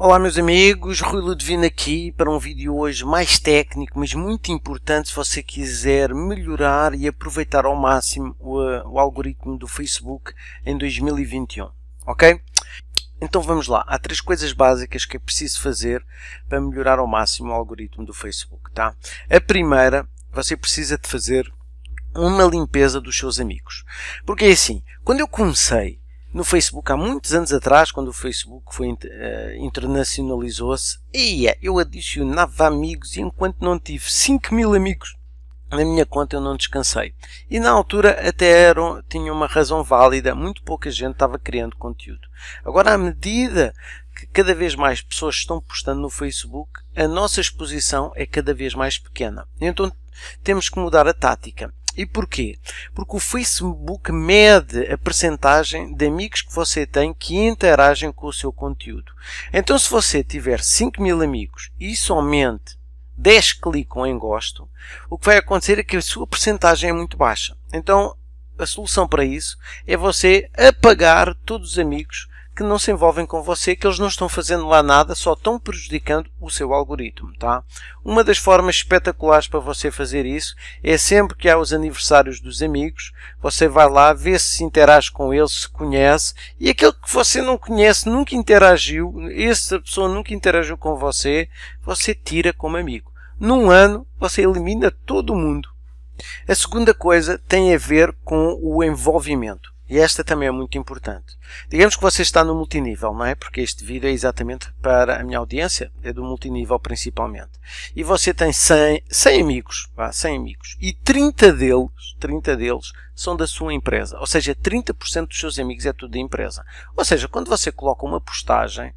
Olá meus amigos, Rui Ludovino aqui para um vídeo hoje mais técnico, mas muito importante se você quiser melhorar e aproveitar ao máximo o, o, algoritmo do Facebook em 2021, ok? Então vamos lá, há três coisas básicas que é preciso fazer para melhorar ao máximo o algoritmo do Facebook, tá? A primeira, você precisa de fazer uma limpeza dos seus amigos. Porque é assim, quando eu comecei no Facebook há muitos anos atrás, quando o Facebook foi uh, internacionalizou-se, ia, eu adicionava amigos e enquanto não tive 5 mil amigos na minha conta eu não descansei. E na altura até eram, tinha uma razão válida, muito pouca gente estava criando conteúdo. Agora, à medida que cada vez mais pessoas estão postando no Facebook, a nossa exposição é cada vez mais pequena. Então temos que mudar a tática. E porquê? Porque o Facebook mede a percentagem de amigos que você tem que interagem com o seu conteúdo. Então se você tiver 5 mil amigos e somente 10 clicam em gosto, o que vai acontecer é que a sua percentagem é muito baixa. Então a solução para isso é você apagar todos os amigos que não se envolvem com você, que eles não estão fazendo lá nada, só estão prejudicando o seu algoritmo, tá? Uma das formas espetaculares para você fazer isso é sempre que há os aniversários dos amigos, você vai lá, vê se se interage com eles, se conhece, e aquele que você não conhece, nunca interagiu, essa pessoa nunca interagiu com você, você tira como amigo. Num ano, você elimina todo mundo. A segunda coisa tem a ver com o envolvimento. E esta também é muito importante. Digamos que você está no multinível, não é? Porque este vídeo é exatamente para a minha audiência, é do multinível principalmente. E você tem 100, 100 amigos, vá, 100 amigos. E 30 deles, 30 deles são da sua empresa, ou seja, 30% dos seus amigos é tudo da empresa. Ou seja, quando você coloca uma postagem,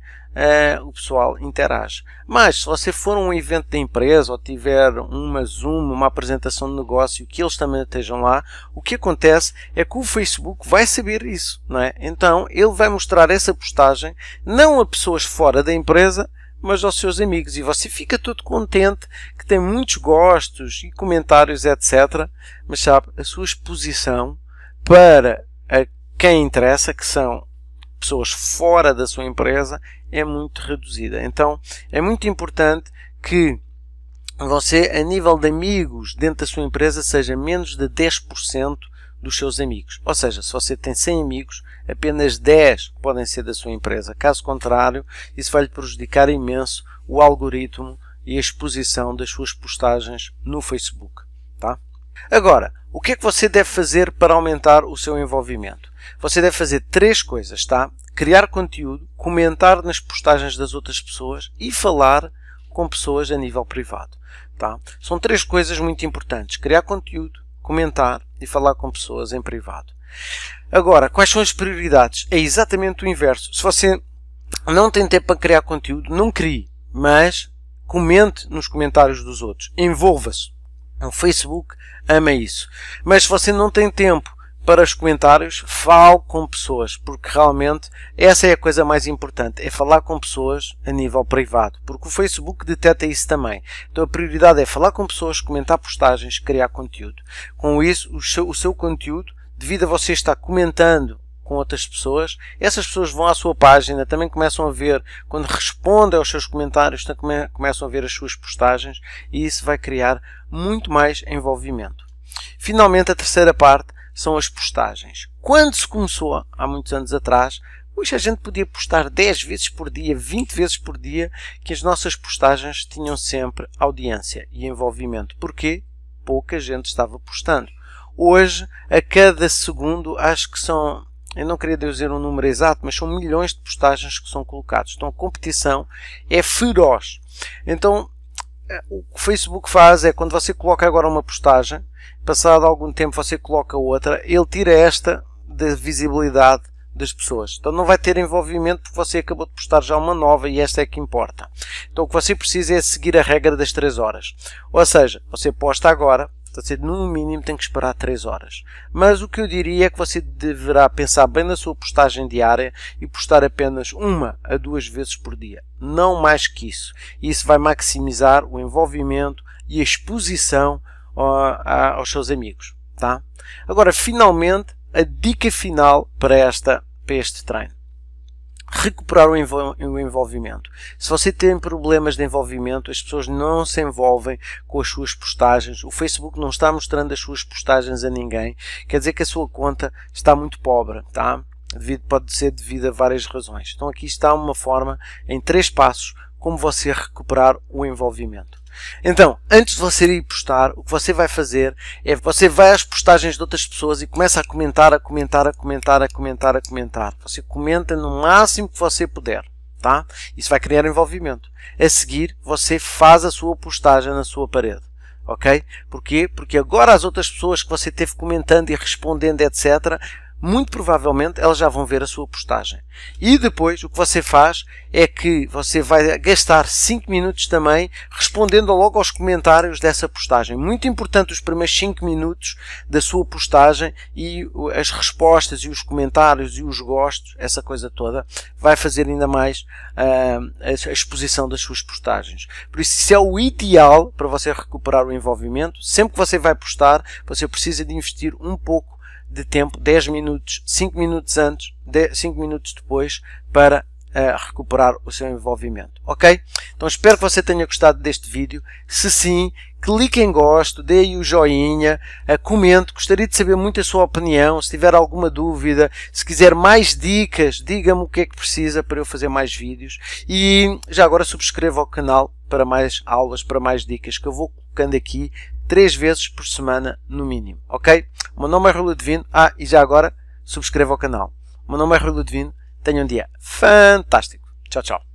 uh, o pessoal interage. Mas se você for a um evento da empresa ou tiver uma Zoom, uma apresentação de negócio, que eles também estejam lá, o que acontece é que o Facebook vai saber isso, não é? Então ele vai mostrar essa postagem não a pessoas fora da empresa, mas aos seus amigos. E você fica todo contente, que tem muitos gostos e comentários, etc. Mas sabe, a sua exposição para quem interessa, que são pessoas fora da sua empresa, é muito reduzida. Então, é muito importante que você, a nível de amigos dentro da sua empresa, seja menos de 10% dos seus amigos. Ou seja, se você tem 100 amigos, apenas 10 podem ser da sua empresa. Caso contrário, isso vai lhe prejudicar imenso o algoritmo e a exposição das suas postagens no Facebook. Tá? Agora, o que é que você deve fazer para aumentar o seu envolvimento? Você deve fazer três coisas, tá? Criar conteúdo, comentar nas postagens das outras pessoas e falar com pessoas a nível privado. Tá? São três coisas muito importantes. Criar conteúdo, comentar e falar com pessoas em privado. Agora, quais são as prioridades? É exatamente o inverso. Se você não tem tempo para criar conteúdo, não crie, mas comente nos comentários dos outros. Envolva-se. O Facebook ama isso. Mas se você não tem tempo para os comentários, fale com pessoas, porque realmente essa é a coisa mais importante, é falar com pessoas a nível privado, porque o Facebook detecta isso também. Então a prioridade é falar com pessoas, comentar postagens, criar conteúdo. Com isso, o seu, o seu conteúdo, devido a você estar comentando com outras pessoas, essas pessoas vão à sua página, também começam a ver, quando respondem aos seus comentários, também começam a ver as suas postagens e isso vai criar muito mais envolvimento. Finalmente, a terceira parte são as postagens. Quando se começou, há muitos anos atrás, Hoje a gente podia postar 10 vezes por dia, 20 vezes por dia, que as nossas postagens tinham sempre audiência e envolvimento. Porquê? Pouca gente estava postando. Hoje, a cada segundo, acho que são, eu não queria dizer um número exato, mas são milhões de postagens que são colocadas. Então a competição é feroz. Então o que o Facebook faz é quando você coloca agora uma postagem, passado algum tempo você coloca outra, ele tira esta da visibilidade das pessoas. Então não vai ter envolvimento porque você acabou de postar já uma nova e esta é que importa. Então o que você precisa é seguir a regra das 3 horas. Ou seja, você posta agora, você no mínimo tem que esperar 3 horas. Mas o que eu diria é que você deverá pensar bem na sua postagem diária e postar apenas uma a duas vezes por dia. Não mais que isso. Isso vai maximizar o envolvimento e a exposição aos seus amigos. Tá? Agora, finalmente, a dica final para, esta, para este treino recuperar o, envol o envolvimento. Se você tem problemas de envolvimento, as pessoas não se envolvem com as suas postagens, o Facebook não está mostrando as suas postagens a ninguém, quer dizer que a sua conta está muito pobre, tá? Devido, pode ser devido a várias razões. Então aqui está uma forma, em três passos, como você recuperar o envolvimento. Então, antes de você ir postar, o que você vai fazer é você vai às postagens de outras pessoas e começa a comentar, a comentar, a comentar, a comentar, a comentar. Você comenta no máximo que você puder. Tá? Isso vai criar envolvimento. A seguir, você faz a sua postagem na sua parede. Ok? Porquê? Porque agora as outras pessoas que você teve comentando e respondendo, etc., muito provavelmente elas já vão ver a sua postagem. E depois o que você faz é que você vai gastar 5 minutos também respondendo logo aos comentários dessa postagem. Muito importante os primeiros 5 minutos da sua postagem e as respostas e os comentários e os gostos, essa coisa toda, vai fazer ainda mais uh, a exposição das suas postagens. Por isso, isso é o ideal para você recuperar o envolvimento. Sempre que você vai postar, você precisa de investir um pouco de tempo, 10 minutos, 5 minutos antes, 5 minutos depois, para uh, recuperar o seu envolvimento. Ok? Então espero que você tenha gostado deste vídeo. Se sim, clique em gosto, dê aí o joinha, uh, comente, gostaria de saber muito a sua opinião, se tiver alguma dúvida, se quiser mais dicas, diga-me o que é que precisa para eu fazer mais vídeos. E já agora subscreva o canal para mais aulas, para mais dicas que eu vou colocando aqui três vezes por semana, no mínimo. Ok? O meu nome é Rui Ludovino. Ah, e já agora, subscreva o canal. O meu nome é Rui Ludovino. Tenha um dia fantástico. Tchau, tchau.